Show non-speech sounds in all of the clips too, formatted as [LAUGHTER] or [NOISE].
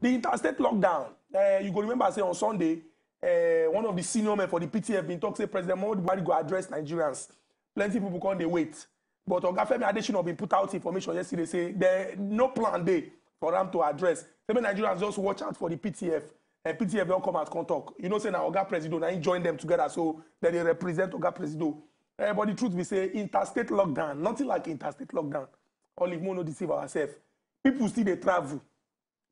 the interstate lockdown uh, you go remember say on sunday uh, one of the senior men for the ptf been talk say president muhammadu buhari go address nigerians plenty people come dey wait but oga femi adesina been put out information yesterday say there no plan dey for am to address say make nigerians just watch out for the ptf uh, eh, ptf don't come out come talk you know say now oga presido now him join them together so that they represent oga presido uh, but the truth we say interstate lockdown nothing like interstate lockdown if we don't deceive ourselves people still they travel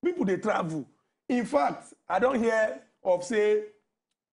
people dey travel in fact i don hear of say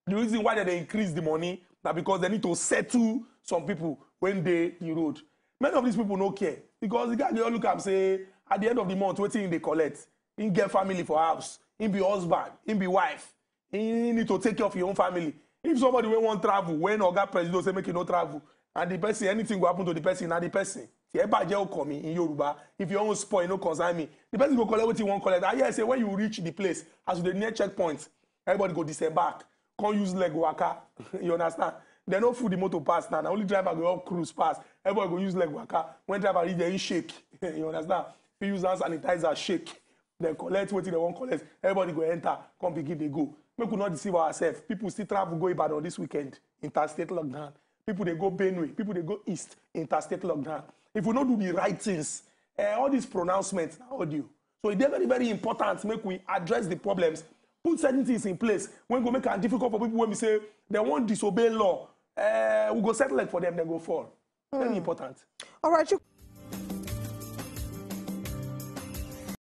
the reason why they dey increase the money na because they need to settle some people when dey the road many of these people no care because the guy dey look am say at the end of the month wetin he dey collect he get family for house he be husband he be wife he need to take care of him own family if somebody wey wan travel when oga president say make he no travel and the person anything go happen to the person na the person yẹ bàjẹ́ ọkọ mi in Yoruba if your own spoil no concern me the person go collect wetin you wan collect ah, i hear say when you reach the place as you dey near checkpoint everybody go disembark come use leg waka [LAUGHS] you understand dem no full the motor pass na na only driver go help cruise pass everybody go use leg waka when driver reach there he shake [LAUGHS] you understand fit use hand sanitizer shake dem collect wetin dem wan collect everybody go enter come begin dey go make we no deceive ourselves people still travel go Ibadan this weekend interstate lockdown people dey go Benue people dey go east interstate lockdown if we no do the right things uh, all these pronouncements na audio so e dey very very important make we address the problems put certain things in place wey go make am difficult for people wey be say dem wan disobey law uh, we go settle it for them dem go fall mm. very hmm. important. all right you.